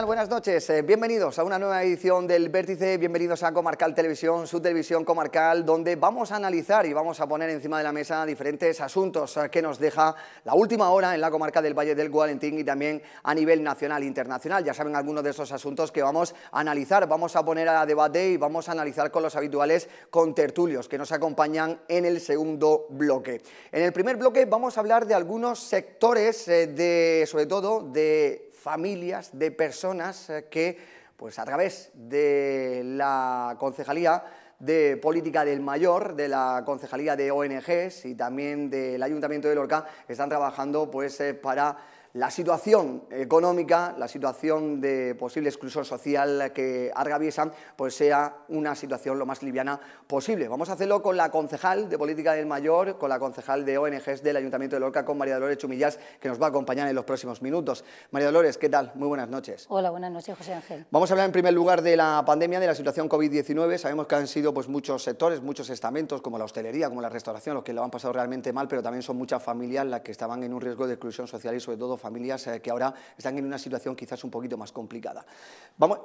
Buenas noches. Eh, bienvenidos a una nueva edición del Vértice. Bienvenidos a Comarcal Televisión, su televisión comarcal, donde vamos a analizar y vamos a poner encima de la mesa diferentes asuntos eh, que nos deja la última hora en la comarca del Valle del Gualentín y también a nivel nacional e internacional. Ya saben algunos de esos asuntos que vamos a analizar, vamos a poner a debate y vamos a analizar con los habituales con tertulios que nos acompañan en el segundo bloque. En el primer bloque vamos a hablar de algunos sectores eh, de, sobre todo, de familias, de personas eh, que, pues a través de la concejalía de política del mayor, de la concejalía de ONGs y también del Ayuntamiento de Lorca, están trabajando pues eh, para la situación económica, la situación de posible exclusión social que atraviesan, pues sea una situación lo más liviana posible. Vamos a hacerlo con la concejal de Política del Mayor, con la concejal de ONGs del Ayuntamiento de Lorca, con María Dolores Chumillas, que nos va a acompañar en los próximos minutos. María Dolores, ¿qué tal? Muy buenas noches. Hola, buenas noches, José Ángel. Vamos a hablar en primer lugar de la pandemia, de la situación COVID-19. Sabemos que han sido pues, muchos sectores, muchos estamentos, como la hostelería, como la restauración, los que lo han pasado realmente mal, pero también son muchas familias las que estaban en un riesgo de exclusión social y sobre todo familias eh, que ahora están en una situación quizás un poquito más complicada.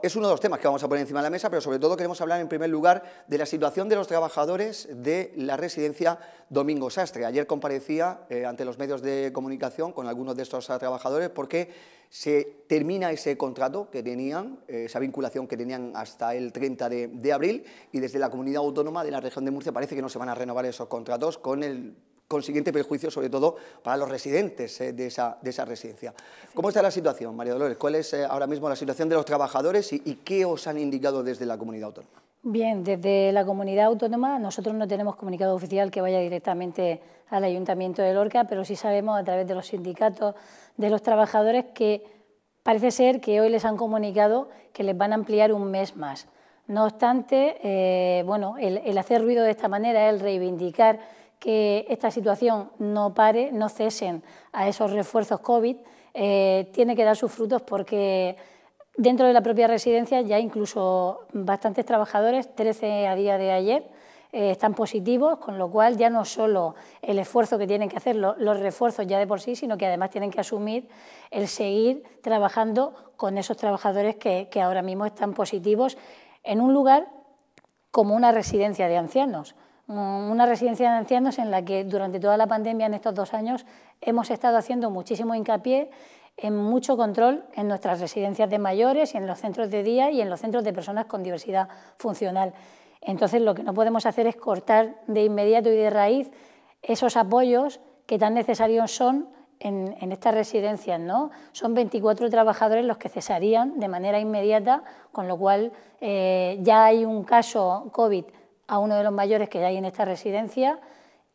es uno de los temas que vamos a poner encima de la mesa, pero sobre todo queremos hablar en primer lugar de la situación de los trabajadores de la residencia Domingo Sastre. Ayer comparecía eh, ante los medios de comunicación con algunos de estos ah, trabajadores porque se termina ese contrato que tenían, eh, esa vinculación que tenían hasta el 30 de, de abril y desde la comunidad autónoma de la región de Murcia parece que no se van a renovar esos contratos con el consiguiente perjuicio, sobre todo para los residentes eh, de, esa, residencia. ¿Cómo está la situación, María Dolores? ¿Cuál es eh, ahora mismo la situación de los trabajadores y, qué os han indicado desde la comunidad autónoma? Bien, desde la comunidad autónoma nosotros no tenemos comunicado oficial que vaya directamente al Ayuntamiento de Lorca, pero sí sabemos a través de los sindicatos de los trabajadores que parece ser que hoy les han comunicado que les van a ampliar un mes más. No obstante, eh, bueno, el, el hacer ruido de esta manera, el reivindicar que esta situación no pare, no cesen a esos refuerzos COVID, eh, tiene que dar sus frutos porque dentro de la propia residencia ya incluso bastantes trabajadores, 13 a día de ayer, eh, están positivos, con lo cual ya no solo el esfuerzo que tienen que hacer los refuerzos ya de por sí, sino que además tienen que asumir el seguir trabajando con esos trabajadores que ahora mismo están positivos en un lugar como una residencia de ancianos una residencia de ancianos en la que durante toda la pandemia, en estos dos años, hemos estado haciendo muchísimo hincapié en mucho control en nuestras residencias de mayores, y en los centros de día y en los centros de personas con diversidad funcional. Entonces, lo que no podemos hacer es cortar de inmediato y de raíz esos apoyos que tan necesarios son en, estas residencias. ¿no? Son 24 trabajadores los que cesarían de manera inmediata, con lo cual eh, ya hay un caso COVID a uno de los mayores que hay en esta residencia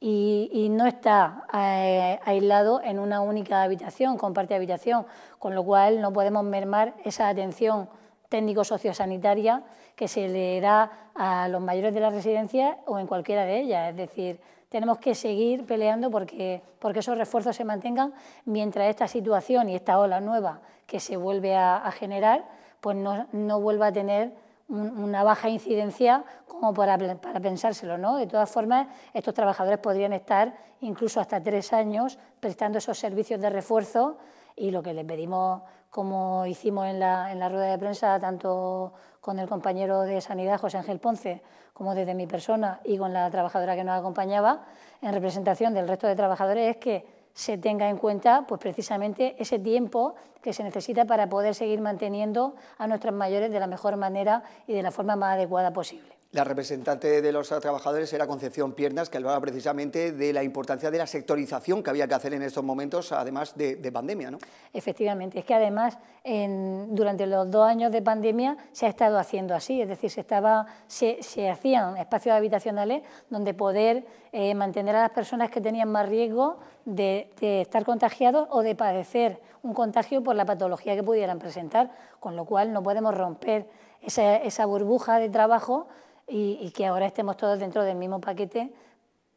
y, no está eh, aislado en una única habitación, comparte habitación, con lo cual no podemos mermar esa atención técnico-sociosanitaria que se le da a los mayores de la residencia o en cualquiera de ellas. Es decir, tenemos que seguir peleando porque, porque esos refuerzos se mantengan mientras esta situación y esta ola nueva que se vuelve a, generar, pues no, no vuelva a tener una baja incidencia como para, pensárselo. ¿no? De todas formas, estos trabajadores podrían estar incluso hasta tres años prestando esos servicios de refuerzo y lo que les pedimos, como hicimos en la, en la rueda de prensa, tanto con el compañero de Sanidad, José Ángel Ponce, como desde mi persona y con la trabajadora que nos acompañaba, en representación del resto de trabajadores, es que se tenga en cuenta pues, precisamente ese tiempo que se necesita para poder seguir manteniendo a nuestras mayores de la mejor manera y de la forma más adecuada posible. La representante de los trabajadores era Concepción Piernas, que hablaba precisamente de la importancia de la sectorización que había que hacer en estos momentos, además de, pandemia, ¿no? Efectivamente, es que además durante los dos años de pandemia se ha estado haciendo así, es decir, se, estaba, se, hacían espacios habitacionales donde poder eh, mantener a las personas que tenían más riesgo de, estar contagiados o de padecer un contagio por la patología que pudieran presentar, con lo cual no podemos romper esa, burbuja de trabajo y, que ahora estemos todos dentro del mismo paquete,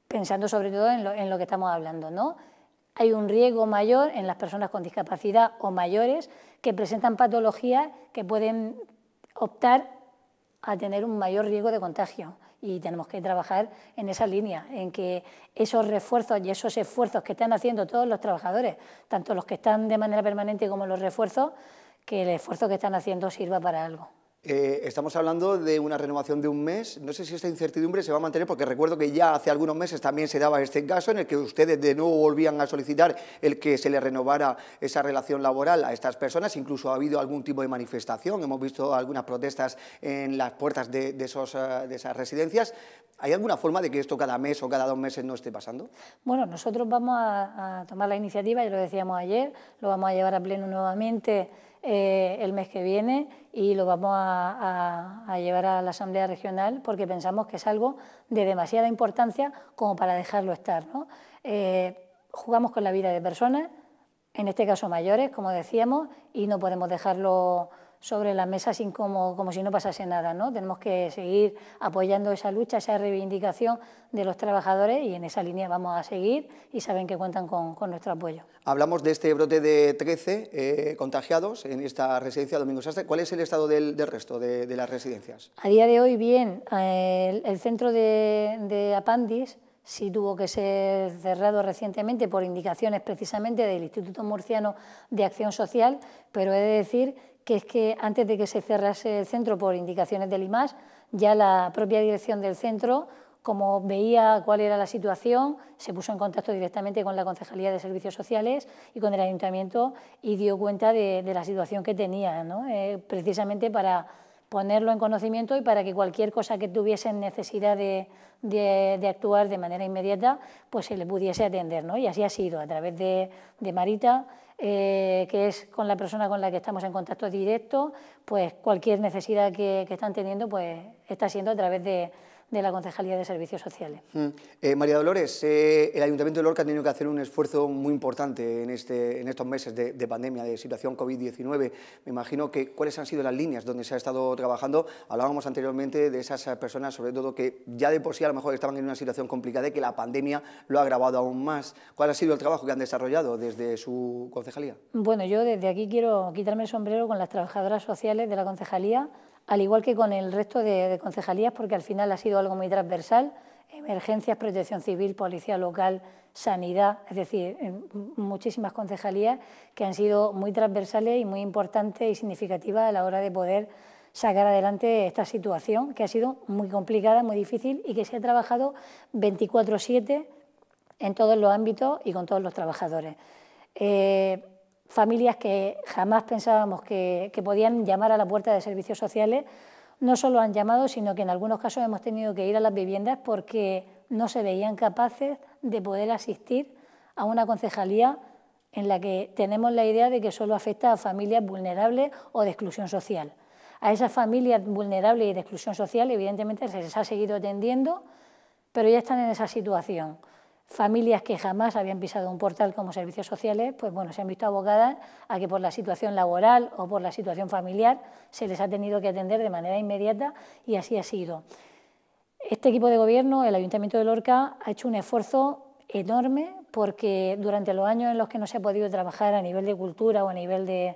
pensando sobre todo en lo, en lo que estamos hablando, ¿no? hay un riesgo mayor en las personas con discapacidad o mayores que presentan patologías que pueden optar a tener un mayor riesgo de contagio y tenemos que trabajar en esa línea, en que esos refuerzos y esos esfuerzos que están haciendo todos los trabajadores, tanto los que están de manera permanente como los refuerzos, que el esfuerzo que están haciendo sirva para algo. Eh, estamos hablando de una renovación de un mes. No sé si esta incertidumbre se va a mantener, porque recuerdo que ya hace algunos meses también se daba este caso en el que ustedes de nuevo volvían a solicitar el que se le renovara esa relación laboral a estas personas. Incluso ha habido algún tipo de manifestación. Hemos visto algunas protestas en las puertas de, esos, eh, de esas residencias. ¿Hay alguna forma de que esto cada mes o cada dos meses no esté pasando? Bueno, nosotros vamos a, a tomar la iniciativa, ya lo decíamos ayer, lo vamos a llevar a pleno nuevamente eh, el mes que viene y lo vamos a, llevar a la Asamblea Regional porque pensamos que es algo de demasiada importancia como para dejarlo estar. Eh, jugamos con la vida de personas, en este caso mayores, como decíamos, y no podemos dejarlo sobre la mesa sin como, como si no pasase nada. ¿no? Tenemos que seguir apoyando esa lucha, esa reivindicación de los trabajadores y en esa línea vamos a seguir y saben que cuentan con, nuestro apoyo. Hablamos de este brote de 13 eh, contagiados en esta residencia Domingo Sastre. ¿Cuál es el estado del, resto de, las residencias? A día de hoy, bien. El, centro de, de Apandis sí tuvo que ser cerrado recientemente por indicaciones precisamente del Instituto Murciano de Acción Social, pero he de decir que es que antes de que se cerrase el centro por indicaciones del IMAS, ya la propia dirección del centro, como veía cuál era la situación, se puso en contacto directamente con la Concejalía de Servicios Sociales y con el Ayuntamiento y dio cuenta de, la situación que tenía, eh, precisamente para ponerlo en conocimiento y para que cualquier cosa que tuviesen necesidad de, actuar de manera inmediata, pues se le pudiese atender. ¿no? Y así ha sido, a través de, Marita, eh, que es con la persona con la que estamos en contacto directo, pues cualquier necesidad que, que están teniendo, pues está siendo a través de de la Concejalía de Servicios Sociales. Mm. Eh, María Dolores, eh, el Ayuntamiento de Lorca ha tenido que hacer un esfuerzo muy importante en, este, en estos meses de, de pandemia, de situación COVID-19. Me imagino que cuáles han sido las líneas donde se ha estado trabajando. Hablábamos anteriormente de esas personas, sobre todo, que ya de por sí a lo mejor estaban en una situación complicada y que la pandemia lo ha agravado aún más. ¿Cuál ha sido el trabajo que han desarrollado desde su concejalía? Bueno, yo desde aquí quiero quitarme el sombrero con las trabajadoras sociales de la concejalía al igual que con el resto de, concejalías, porque al final ha sido algo muy transversal, emergencias, protección civil, policía local, sanidad, es decir, eh, muchísimas concejalías que han sido muy transversales y muy importantes y significativas a la hora de poder sacar adelante esta situación que ha sido muy complicada, muy difícil y que se ha trabajado 24/7 en todos los ámbitos y con todos los trabajadores. Eh, familias que jamás pensábamos que, podían llamar a la puerta de servicios sociales, no solo han llamado, sino que en algunos casos hemos tenido que ir a las viviendas porque no se veían capaces de poder asistir a una concejalía en la que tenemos la idea de que solo afecta a familias vulnerables o de exclusión social. A esas familias vulnerables y de exclusión social, evidentemente, se les ha seguido atendiendo, pero ya están en esa situación familias que jamás habían pisado un portal como servicios sociales, pues bueno, se han visto abogadas a que por la situación laboral o por la situación familiar se les ha tenido que atender de manera inmediata y así ha sido. Este equipo de gobierno, el Ayuntamiento de Lorca, ha hecho un esfuerzo enorme porque durante los años en los que no se ha podido trabajar a nivel de cultura o a nivel de,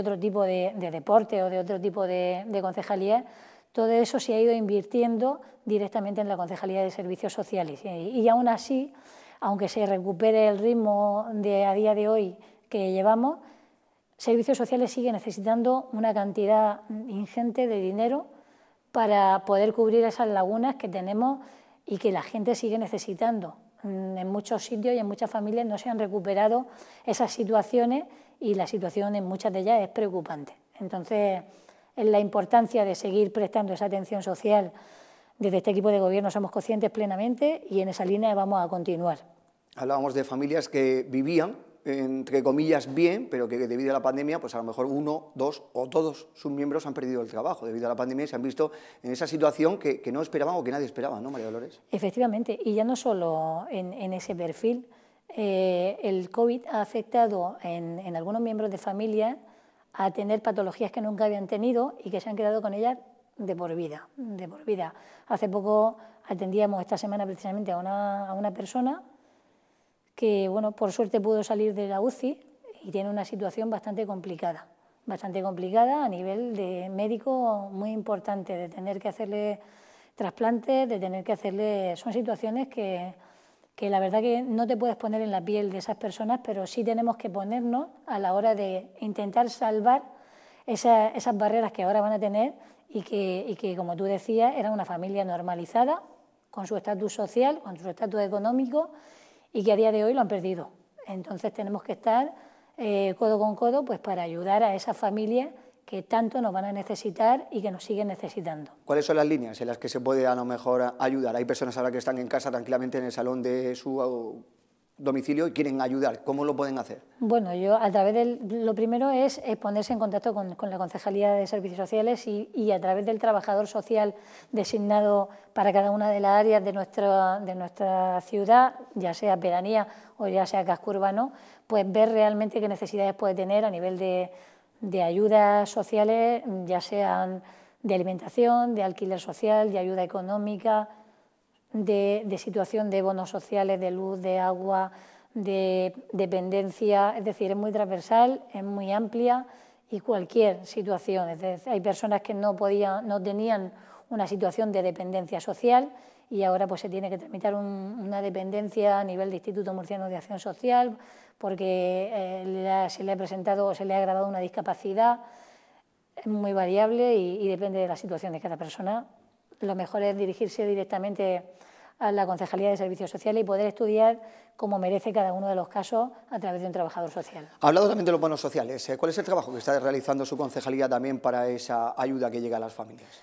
otro tipo de, deporte o de otro tipo de, de concejalías, todo eso se ha ido invirtiendo directamente en la Concejalía de Servicios Sociales. Y, aún así, aunque se recupere el ritmo de a día de hoy que llevamos, Servicios Sociales sigue necesitando una cantidad ingente de dinero para poder cubrir esas lagunas que tenemos y que la gente sigue necesitando. Mm, en muchos sitios y en muchas familias no se han recuperado esas situaciones y la situación en muchas de ellas es preocupante. Entonces, en la importancia de seguir prestando esa atención social. Desde este equipo de gobierno somos conscientes plenamente y en esa línea vamos a continuar. Hablábamos de familias que vivían, entre comillas, bien, pero que debido a la pandemia, pues a lo mejor uno, dos o todos sus miembros han perdido el trabajo debido a la pandemia y se han visto en esa situación que, no esperaban o que nadie esperaba, ¿no, María Dolores? Efectivamente, y ya no solo en, ese perfil, eh, el COVID ha afectado en, en algunos miembros de familia a tener patologías que nunca habían tenido y que se han quedado con ellas de por vida, de por vida. Hace poco atendíamos esta semana precisamente a una, a una persona que, bueno, por suerte pudo salir de la UCI y tiene una situación bastante complicada, bastante complicada a nivel de médico muy importante, de tener que hacerle trasplantes, de tener que hacerle... Son situaciones que que la verdad que no te puedes poner en la piel de esas personas, pero sí tenemos que ponernos a la hora de intentar salvar esas barreras que ahora van a tener y que, como tú decías, era una familia normalizada, con su estatus social, con su estatus económico, y que a día de hoy lo han perdido. Entonces tenemos que estar eh, codo con codo pues, para ayudar a esas familias que tanto nos van a necesitar y que nos siguen necesitando. ¿Cuáles son las líneas en las que se puede a lo mejor ayudar? Hay personas ahora que están en casa tranquilamente en el salón de su uh, domicilio y quieren ayudar. ¿Cómo lo pueden hacer? Bueno, yo a través del... Lo primero es ponerse en contacto con, la Concejalía de Servicios Sociales y, a través del trabajador social designado para cada una de las áreas de nuestra, de nuestra ciudad, ya sea pedanía o ya sea casco urbano, pues ver realmente qué necesidades puede tener a nivel de de ayudas sociales, ya sean de alimentación, de alquiler social, de ayuda económica, de, situación de bonos sociales, de luz, de agua, de dependencia, es decir, es muy transversal, es muy amplia y cualquier situación. Es hay personas que no podían, no tenían una situación de dependencia social y ahora pues se tiene que tramitar una dependencia a nivel de Instituto Murciano de Acción Social porque eh, se le ha presentado o se le ha agravado una discapacidad muy variable y, depende de la situación de cada persona. Lo mejor es dirigirse directamente a la Concejalía de Servicios Sociales y poder estudiar cómo merece cada uno de los casos a través de un trabajador social. Ha hablado también de los bonos sociales. Eh, ¿Cuál es el trabajo que está realizando su concejalía también para esa ayuda que llega a las familias?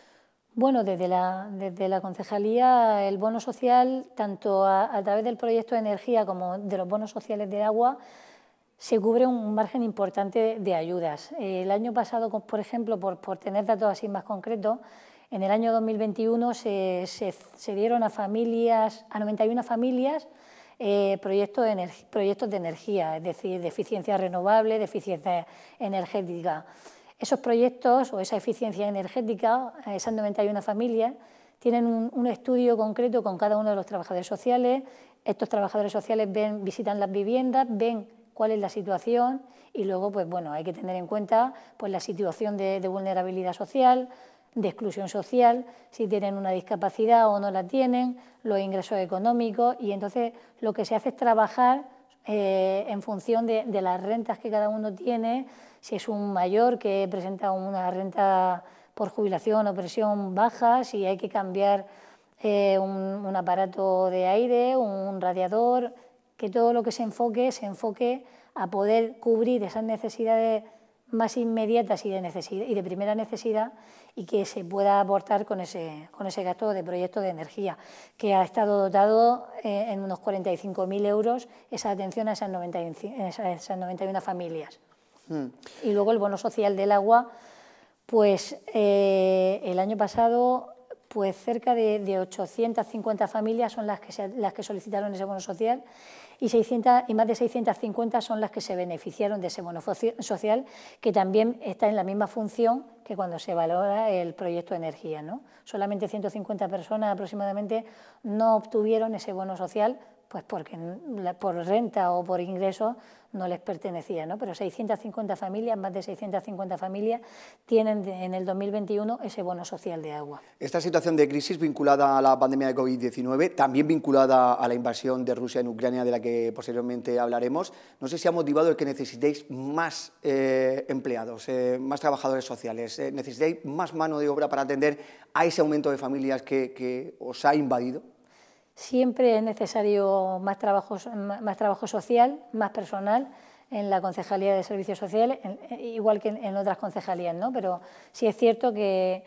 Bueno, desde la, desde la concejalía, el bono social, tanto a, través del proyecto de energía como de los bonos sociales de agua, se cubre un margen importante de, ayudas. El año pasado, por ejemplo, por, tener datos así más concretos, en el año 2021 se, se, dieron a familias, a 91 familias eh, proyectos, de proyectos de energía, es decir, de eficiencia renovable, de eficiencia energética. Esos proyectos o esa eficiencia energética, eh, esas 91 familias, tienen un, estudio concreto con cada uno de los trabajadores sociales. Estos trabajadores sociales ven, visitan las viviendas, ven cuál es la situación y luego, pues bueno, hay que tener en cuenta pues, la situación de, vulnerabilidad social, de exclusión social, si tienen una discapacidad o no la tienen, los ingresos económicos y entonces lo que se hace es trabajar eh, en función de las rentas que cada uno tiene, si es un mayor que presenta una renta por jubilación o presión baja, si hay que cambiar eh, un, aparato de aire, un radiador, que todo lo que se enfoque se enfoque a poder cubrir esas necesidades más inmediatas y de, primera necesidad y que se pueda aportar con ese, gasto de proyecto de energía, que ha estado dotado eh, en unos 45.000 euros esa atención a esas 91 familias. Mm. Y luego el bono social del agua, pues eh, el año pasado pues cerca de, 850 familias son las que, las que solicitaron ese bono social y, 600, y más de 650 son las que se beneficiaron de ese bono social, que también está en la misma función que cuando se valora el proyecto de energía. ¿no? Solamente 150 personas aproximadamente no obtuvieron ese bono social pues porque por renta o por ingresos no les pertenecía, ¿no? Pero 650 familias, más de 650 familias, tienen en el 2021 ese bono social de agua. Esta situación de crisis vinculada a la pandemia de COVID-19, también vinculada a la invasión de Rusia en Ucrania, de la que posteriormente hablaremos, no sé si ha motivado el que necesitéis más eh, empleados, eh, más trabajadores sociales, eh, necesitéis más mano de obra para atender a ese aumento de familias que os ha invadido. Siempre es necesario más trabajo, más trabajo social, más personal en la Concejalía de Servicios Sociales, eh, igual que en, otras concejalías, ¿no? Pero sí es cierto que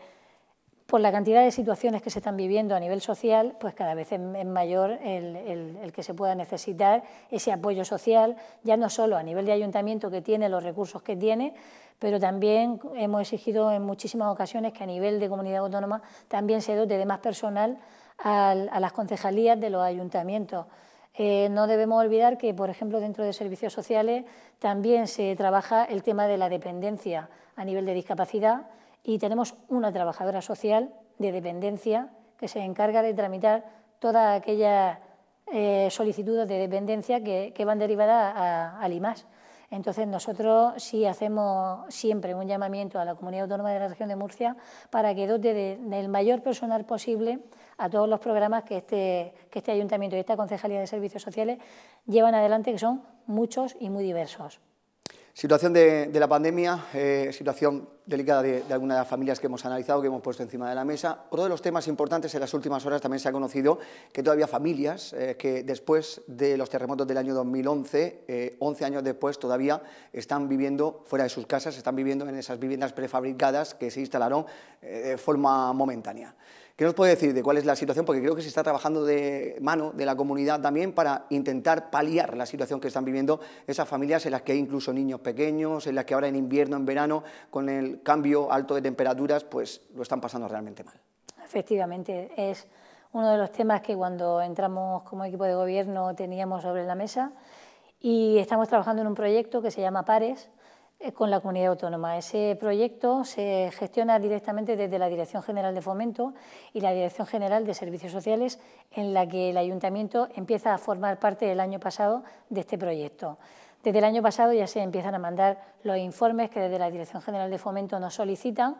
por la cantidad de situaciones que se están viviendo a nivel social, pues cada vez es, mayor el, el, que se pueda necesitar ese apoyo social, ya no solo a nivel de ayuntamiento que tiene los recursos que tiene, pero también hemos exigido en muchísimas ocasiones que a nivel de comunidad autónoma también se dote de más personal a las concejalías de los ayuntamientos. Eh, no debemos olvidar que, por ejemplo, dentro de servicios sociales también se trabaja el tema de la dependencia a nivel de discapacidad y tenemos una trabajadora social de dependencia que se encarga de tramitar todas aquellas eh, solicitudes de dependencia que, van derivadas al IMAS. Entonces, nosotros sí hacemos siempre un llamamiento a la Comunidad Autónoma de la Región de Murcia para que dote del mayor personal posible a todos los programas este, que este, ayuntamiento y esta concejalía de servicios sociales llevan adelante, que son muchos y muy diversos. Situación de, la pandemia, eh, situación delicada de, algunas de las familias que hemos analizado, que hemos puesto encima de la mesa. Otro de los temas importantes en las últimas horas también se ha conocido que todavía familias eh, que después de los terremotos del año 2011, 11 eh, años después, todavía están viviendo fuera de sus casas, están viviendo en esas viviendas prefabricadas que se instalaron de forma momentánea. ¿Qué nos puede decir de cuál es la situación? Porque creo que se está trabajando de mano de la comunidad también para intentar paliar la situación que están viviendo esas familias en las que hay incluso niños pequeños, en las que ahora en invierno, en verano, con el cambio alto de temperaturas, pues lo están pasando realmente mal. Efectivamente, es uno de los temas que cuando entramos como equipo de gobierno teníamos sobre la mesa y estamos trabajando en un proyecto que se llama PARES, eh, con la comunidad autónoma. Ese proyecto se gestiona directamente desde la Dirección General de Fomento y la Dirección General de Servicios Sociales, en la que el Ayuntamiento empieza a formar parte el año pasado de este proyecto. Desde el año pasado ya se empiezan a mandar los informes que desde la Dirección General de Fomento nos solicitan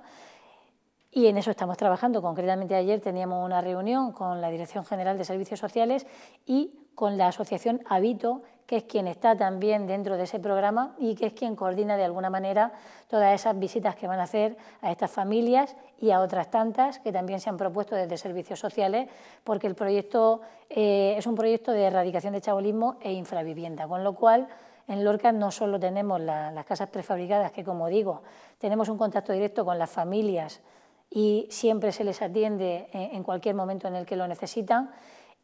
y en eso estamos trabajando. Concretamente ayer teníamos una reunión con la Dirección General de Servicios Sociales y con la Asociación Habito, que es quien está también dentro de ese programa y que es quien coordina de alguna manera todas esas visitas que van a hacer a estas familias y a otras tantas que también se han propuesto desde servicios sociales, porque el proyecto eh, es un proyecto de erradicación de chabolismo e infravivienda, con lo cual en Lorca no solo tenemos las casas prefabricadas, que como digo, tenemos un contacto directo con las familias y siempre se les atiende en, en cualquier momento en el que lo necesitan,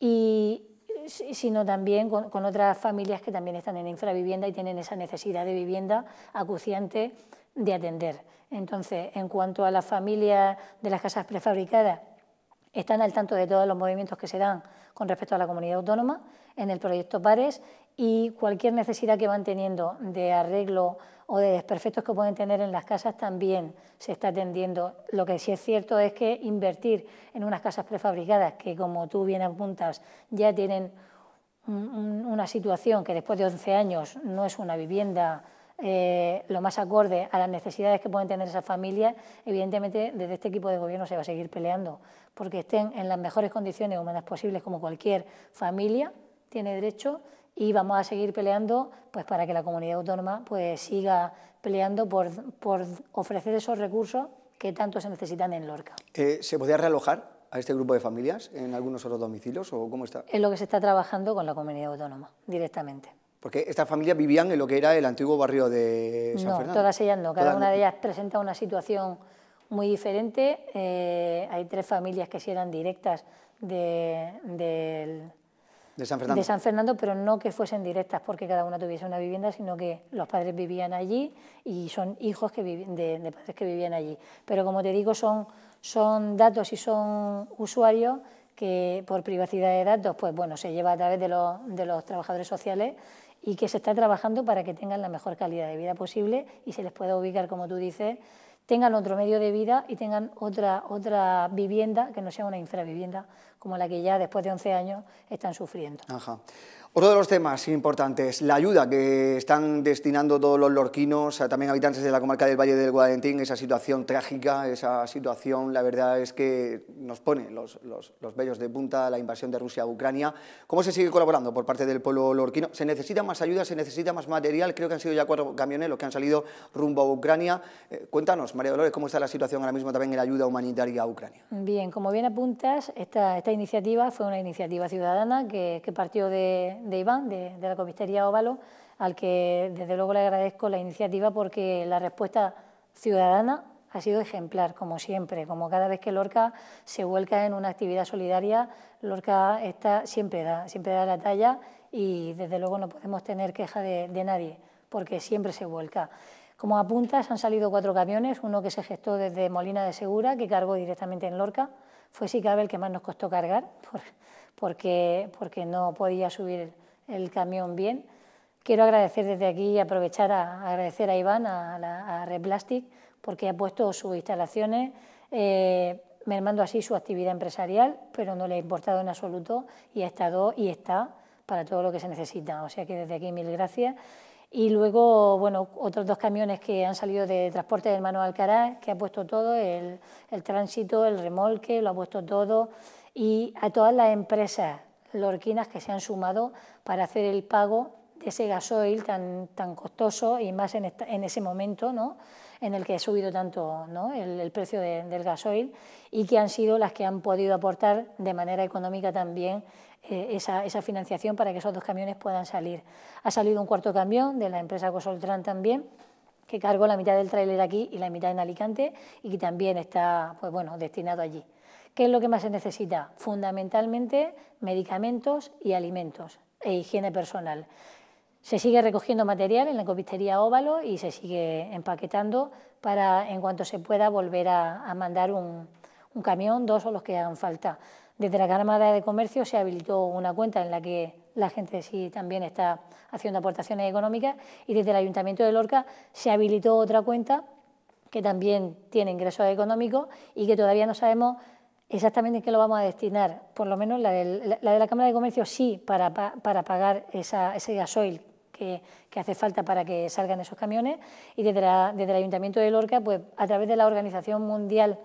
y, sino también con, otras familias que también están en infravivienda y tienen esa necesidad de vivienda acuciante de atender. Entonces, en cuanto a las familias de las casas prefabricadas, están al tanto de todos los movimientos que se dan con respecto a la comunidad autónoma en el proyecto PARES y cualquier necesidad que van teniendo de arreglo o de desperfectos que pueden tener en las casas también se está atendiendo. Lo que sí es cierto es que invertir en unas casas prefabricadas que, como tú bien apuntas, ya tienen una situación que después de 11 años no es una vivienda eh, lo más acorde a las necesidades que pueden tener esas familias, evidentemente desde este equipo de gobierno se va a seguir peleando, porque estén en las mejores condiciones humanas posibles como cualquier familia tiene derecho y vamos a seguir peleando pues, para que la comunidad autónoma pues, siga peleando por, por ofrecer esos recursos que tanto se necesitan en Lorca. Eh, ¿Se podría realojar a este grupo de familias en algunos otros domicilios o cómo está? Es lo que se está trabajando con la comunidad autónoma directamente. Porque estas familias vivían en lo que era el antiguo barrio de San no, Todas ellas no, cada una de ellas presenta una situación muy diferente. Eh, hay tres familias que sí eran directas del de San Fernando. De San Fernando, pero no que fuesen directas porque cada una tuviese una vivienda, sino que los padres vivían allí y son hijos que de, padres que vivían allí. Pero como te digo, son, son datos y son usuarios que por privacidad de datos, pues bueno, se lleva a través de los, de los trabajadores sociales y que se está trabajando para que tengan la mejor calidad de vida posible y se les pueda ubicar, como tú dices, tengan otro medio de vida y tengan otra, otra vivienda que no sea una infravivienda como la que ya después de 11 años están sufriendo. Ajá. Otro de los temas importantes, la ayuda que están destinando todos los lorquinos, también habitantes de la comarca del Valle del Guadalentín, esa situación trágica, esa situación, la verdad es que nos pone los, los, vellos de punta la invasión de Rusia a Ucrania. ¿Cómo se sigue colaborando por parte del pueblo lorquino? ¿Se necesita más ayuda? ¿Se necesita más material? Creo que han sido ya cuatro camiones los que han salido rumbo a Ucrania. Eh, cuéntanos, María Dolores, ¿cómo está la situación ahora mismo también en la ayuda humanitaria a Ucrania? Bien, como bien apuntas, esta esta iniciativa fue una iniciativa ciudadana que, partió de, Iván, de, la comisaría Óvalo, al que desde luego le agradezco la iniciativa porque la respuesta ciudadana ha sido ejemplar, como siempre, como cada vez que Lorca se vuelca en una actividad solidaria, Lorca está, siempre, da, siempre da la talla y desde luego no podemos tener queja de, de nadie, porque siempre se vuelca. Como apuntas, han salido cuatro camiones, uno que se gestó desde Molina de Segura, que cargó directamente en Lorca, fue si cabe el que más nos costó cargar, porque, porque no podía subir el, camión bien. Quiero agradecer desde aquí y aprovechar a, agradecer a Iván, a, Red Plastic, porque ha puesto sus instalaciones, eh, mermando así su actividad empresarial, pero no le ha importado en absoluto y ha estado y está para todo lo que se necesita. O sea que desde aquí mil gracias y luego, bueno, otros dos camiones que han salido de Transporte del Manuel Alcaraz, que ha puesto todo, el, el tránsito, el remolque, lo ha puesto todo, y a todas las empresas lorquinas que se han sumado para hacer el pago de ese gasoil tan, tan costoso y más en, en ese momento ¿no? en el que ha subido tanto el, precio del gasoil y que han sido las que han podido aportar de manera económica también eh, esa, esa, financiación para que esos dos camiones puedan salir. Ha salido un cuarto camión de la empresa Cosoltran también, que cargó la mitad del tráiler aquí y la mitad en Alicante y que también está pues bueno, destinado allí. ¿Qué es lo que más se necesita? Fundamentalmente medicamentos y alimentos e higiene personal. Se sigue recogiendo material en la copistería Óvalo y se sigue empaquetando para, en cuanto se pueda, volver a, a mandar un, un camión, dos o los que hagan falta. Desde la Cámara de Comercio se habilitó una cuenta en la que la gente sí también está haciendo aportaciones económicas y desde el Ayuntamiento de Lorca se habilitó otra cuenta que también tiene ingresos económicos y que todavía no sabemos exactamente en qué lo vamos a destinar. Por lo menos la, de la Cámara de Comercio sí para, para pagar ese gasoil que, hace falta para que salgan esos camiones y desde, desde el Ayuntamiento de Lorca, pues a través de la Organización Mundial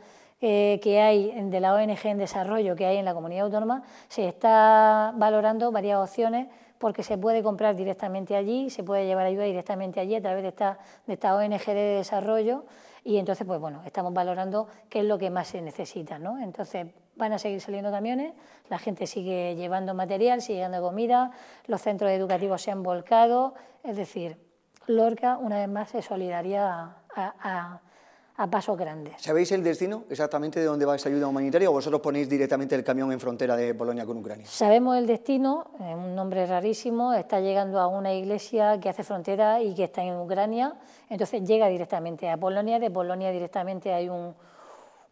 eh, que hay de la ONG en desarrollo que hay en la comunidad autónoma, se está valorando varias opciones porque se puede comprar directamente allí, se puede llevar ayuda directamente allí a través de esta, ONG de desarrollo y entonces, pues bueno, estamos valorando qué es lo que más se necesita, Entonces, van a seguir saliendo camiones, la gente sigue llevando material, sigue llevando comida, los centros educativos se han volcado, es decir, Lorca, una vez más, se solidaría a a pasos grandes. ¿Sabéis el destino exactamente de dónde va esa ayuda humanitaria o vosotros ponéis directamente el camión en frontera de Polonia con Ucrania? Sabemos el destino, un nombre rarísimo, está llegando a una iglesia que hace frontera y que está en Ucrania, entonces llega directamente a Polonia, de Polonia directamente hay un,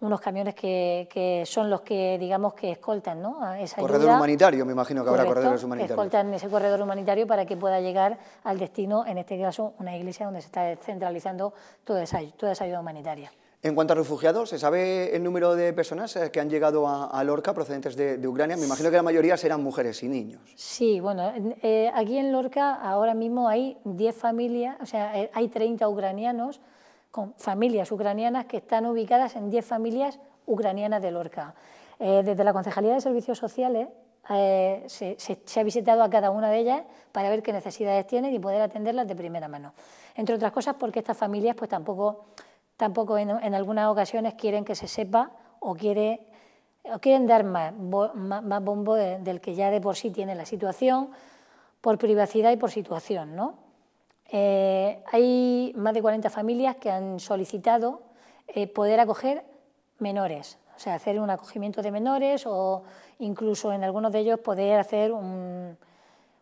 unos camiones que, son los que, digamos, que escoltan ¿no? A esa corredor humanitario, me imagino que habrá corredores humanitarios. Escoltan ese corredor humanitario para que pueda llegar al destino, en este caso, una iglesia donde se está descentralizando toda esa, toda esa ayuda humanitaria. En cuanto a refugiados, ¿se sabe el número de personas eh, que han llegado a, Lorca procedentes de, Ucrania? Me imagino que la mayoría serán mujeres y niños. Sí, bueno, eh, aquí en Lorca ahora mismo hay 10 familias, o sea, eh, hay 30 ucranianos con familias ucranianas que están ubicadas en 10 familias ucranianas de Lorca. Eh, desde la Concejalía de Servicios Sociales eh, se, ha visitado a cada una de ellas para ver qué necesidades tienen y poder atenderlas de primera mano. Entre otras cosas porque estas familias pues tampoco, tampoco en, algunas ocasiones quieren que se sepa o, quiere, o quieren dar más, bombo del que ya de por sí tiene la situación por privacidad y por situación, ¿no? Eh, hay más de 40 familias que han solicitado eh, poder acoger menores, o sea, hacer un acogimiento de menores o incluso en algunos de ellos poder hacer un,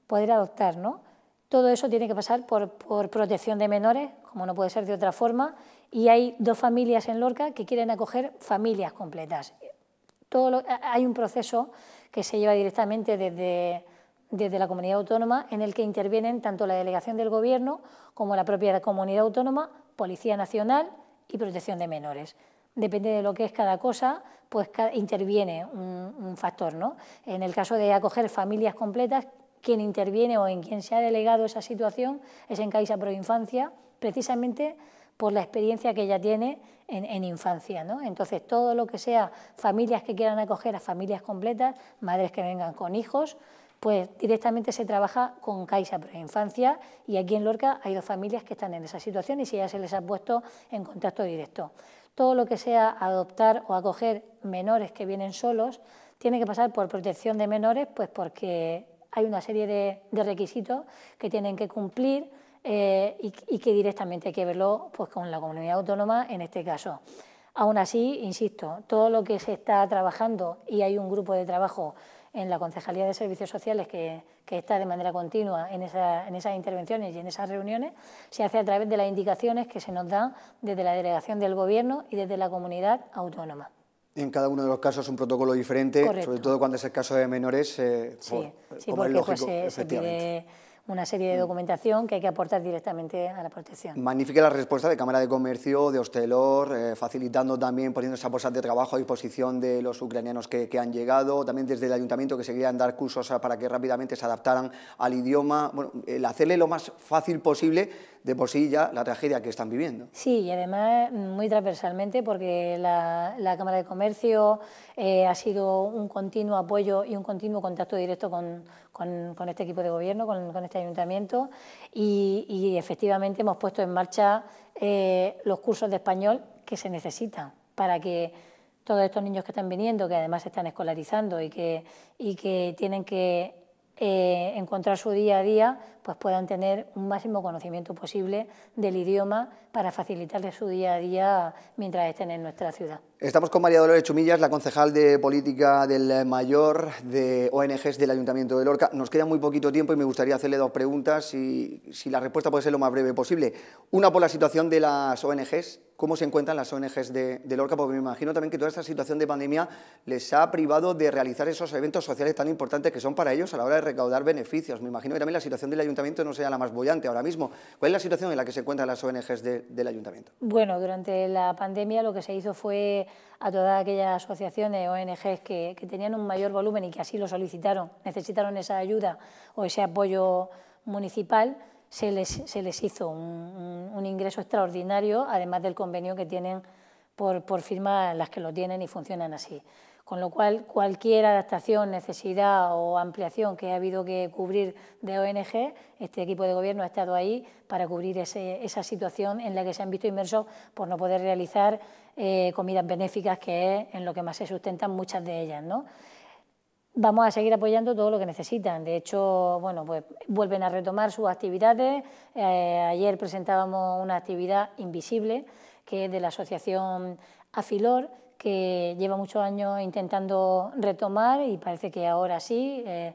poder adoptar, ¿no? Todo eso tiene que pasar por, protección de menores, como no puede ser de otra forma, y hay dos familias en Lorca que quieren acoger familias completas. Todo hay un proceso que se lleva directamente desde desde la comunidad autónoma en el que intervienen tanto la delegación del Gobierno como la propia comunidad autónoma, Policía Nacional y Protección de Menores. Depende de lo que es cada cosa, pues interviene un, factor. ¿no? En el caso de acoger familias completas, quien interviene o en quien se ha delegado esa situación es en Caixa Pro Infancia, precisamente por la experiencia que ella tiene en, en infancia. ¿no? Entonces, todo lo que sea familias que quieran acoger a familias completas, madres que vengan con hijos, pues directamente se trabaja con Caixa Pro Infancia y aquí en Lorca hay dos familias que están en esa situación y si ya se les ha puesto en contacto directo. Todo lo que sea adoptar o acoger menores que vienen solos tiene que pasar por protección de menores, pues porque hay una serie de, requisitos que tienen que cumplir eh, y, que directamente hay que verlo pues, con la comunidad autónoma en este caso. Aún así, insisto, todo lo que se está trabajando y hay un grupo de trabajo en la Concejalía de Servicios Sociales, que, está de manera continua en, esas intervenciones y en esas reuniones, se hace a través de las indicaciones que se nos dan desde la delegación del Gobierno y desde la comunidad autónoma. En cada uno de los casos un protocolo diferente, sobre todo cuando es el caso de menores una serie de mm. documentación que hay que aportar directamente a la protección. Magnífica la respuesta de Cámara de Comercio, de Hostelor, eh, facilitando también, poniendo esa bolsas de trabajo a disposición de los ucranianos que, han llegado, también desde el ayuntamiento que se querían dar cursos para que rápidamente se adaptaran al idioma, bueno, el hacerle lo más fácil posible de por sí ya la tragedia que están viviendo. Sí, y además mm, muy transversalmente porque la Cámara de Comercio, eh, ha sido un continuo apoyo y un continuo contacto directo con, este equipo de gobierno, con, este ayuntamiento y, efectivamente hemos puesto en marcha eh, los cursos de español que se necesitan para que todos estos niños que están viniendo, que además se están escolarizando y que, y que tienen que eh, encontrar su día a día, pues puedan tener un máximo conocimiento posible del idioma para facilitarles su día a día mientras estén en nuestra ciudad. Estamos con María Dolores Chumillas, la concejal de Política del Mayor de ONGs del Ayuntamiento de Lorca. Nos queda muy poquito tiempo y me gustaría hacerle dos preguntas y si la respuesta puede ser lo más breve posible. Una por la situación de las ONGs cómo se encuentran las ONGs de, Lorca, porque me imagino también que toda esta situación de pandemia les ha privado de realizar esos eventos sociales tan importantes que son para ellos a la hora de recaudar beneficios. Me imagino que también la situación del ayuntamiento no sea la más bollante ahora mismo. ¿Cuál es la situación en la que se encuentran las ONGs del ayuntamiento? Bueno, durante la pandemia lo que se hizo fue a todas aquellas asociaciones, ONGs que, que tenían un mayor volumen y que así lo solicitaron, necesitaron esa ayuda o ese apoyo municipal, se les, se les hizo un, ingreso extraordinario, además del convenio que tienen por, por firma las que lo tienen y funcionan así. Con lo cual, cualquier adaptación, necesidad o ampliación que ha habido que cubrir de ONG, este equipo de gobierno ha estado ahí para cubrir ese, esa situación en la que se han visto inmersos por no poder realizar eh, comidas benéficas, que es en lo que más se sustentan muchas de ellas. ¿no? vamos a seguir apoyando todo lo que necesitan. De hecho, bueno, pues vuelven a retomar sus actividades. Eh, ayer presentábamos una actividad invisible que es de la asociación Afilor, que lleva muchos años intentando retomar y parece que ahora sí eh,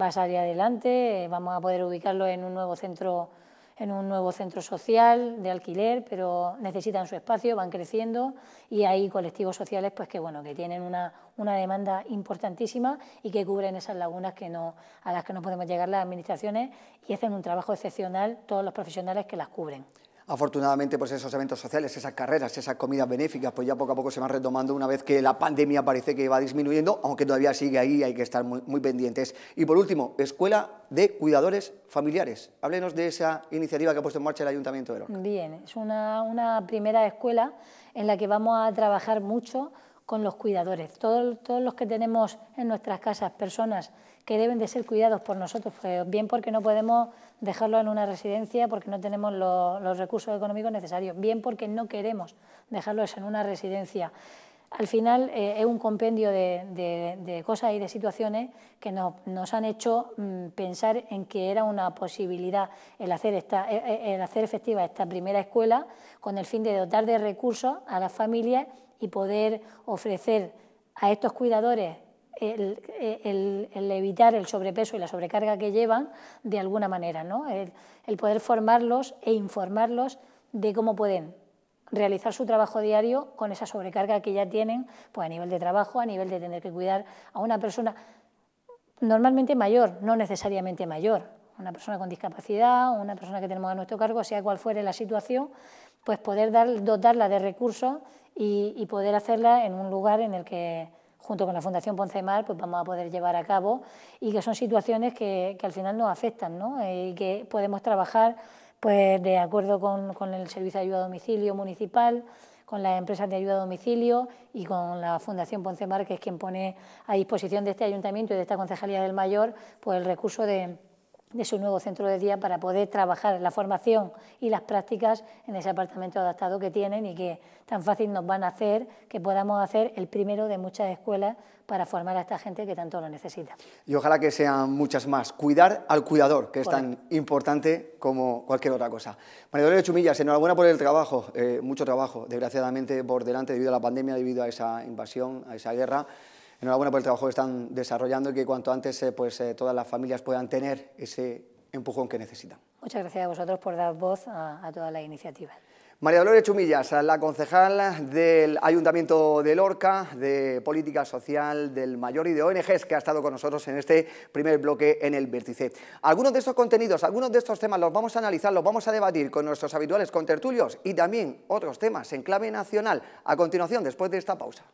va a salir adelante. vamos a poder ubicarlo en un nuevo centro en un nuevo centro social de alquiler, pero necesitan su espacio, van creciendo y hay colectivos sociales pues que bueno, que tienen una, demanda importantísima y que cubren esas lagunas que no, a las que no podemos llegar las administraciones y hacen un trabajo excepcional todos los profesionales que las cubren. Afortunadamente, pues esos eventos sociales, esas carreras, esas comidas benéficas, pues ya poco a poco se van retomando una vez que la pandemia parece que va disminuyendo, aunque todavía sigue ahí, hay que estar muy, pendientes. Y por último, Escuela de Cuidadores Familiares. Háblenos de esa iniciativa que ha puesto en marcha el Ayuntamiento de Lorca. Bien, es una, una primera escuela en la que vamos a trabajar mucho con los cuidadores. Todos, los que tenemos en nuestras casas personas que deben de ser cuidados por nosotros, pues bien porque no podemos dejarlo en una residencia porque no tenemos los recursos económicos necesarios, bien porque no queremos dejarlos en una residencia. Al final eh, es un compendio de, cosas y de situaciones que nos, han hecho mm, pensar en que era una posibilidad el hacer, esta, eh, eh, el hacer efectiva esta primera escuela con el fin de dotar de recursos a las familias y poder ofrecer a estos cuidadores el, evitar el sobrepeso y la sobrecarga que llevan de alguna manera, ¿no? el, poder formarlos e informarlos de cómo pueden realizar su trabajo diario con esa sobrecarga que ya tienen pues a nivel de trabajo, a nivel de tener que cuidar a una persona normalmente mayor, no necesariamente mayor, una persona con discapacidad, una persona que tenemos a nuestro cargo, sea cual fuere la situación, pues poder dar, dotarla de recursos y, poder hacerla en un lugar en el que, junto con la Fundación Ponce Mar, pues vamos a poder llevar a cabo y que son situaciones que, al final nos afectan ¿no? y que podemos trabajar pues, de acuerdo con, con el Servicio de Ayuda a Domicilio Municipal, con las empresas de ayuda a domicilio y con la Fundación Ponce Mar, que es quien pone a disposición de este ayuntamiento y de esta concejalía del mayor pues, el recurso de de su nuevo centro de día para poder trabajar la formación y las prácticas en ese apartamento adaptado que tienen y que tan fácil nos van a hacer que podamos hacer el primero de muchas escuelas para formar a esta gente que tanto lo necesita. Y ojalá que sean muchas más. Cuidar al cuidador, que es tan importante como cualquier otra cosa. María Dolores Chumillas, enhorabuena por el trabajo, eh, mucho trabajo, desgraciadamente por delante debido a la pandemia, debido a esa invasión, a esa guerra enhorabuena por el trabajo que están desarrollando y que cuanto antes eh, pues, eh, todas las familias puedan tener ese empujón que necesitan. Muchas gracias a vosotros por dar voz a, toda la iniciativa. María Dolores Chumillas, la concejal del Ayuntamiento de Lorca, de Política Social del Mayor y de ONGs, que ha estado con nosotros en este primer bloque en el Vértice. Algunos de estos contenidos, algunos de estos temas los vamos a analizar, los vamos a debatir con nuestros habituales contertulios y también otros temas en clave nacional a continuación, después de esta pausa.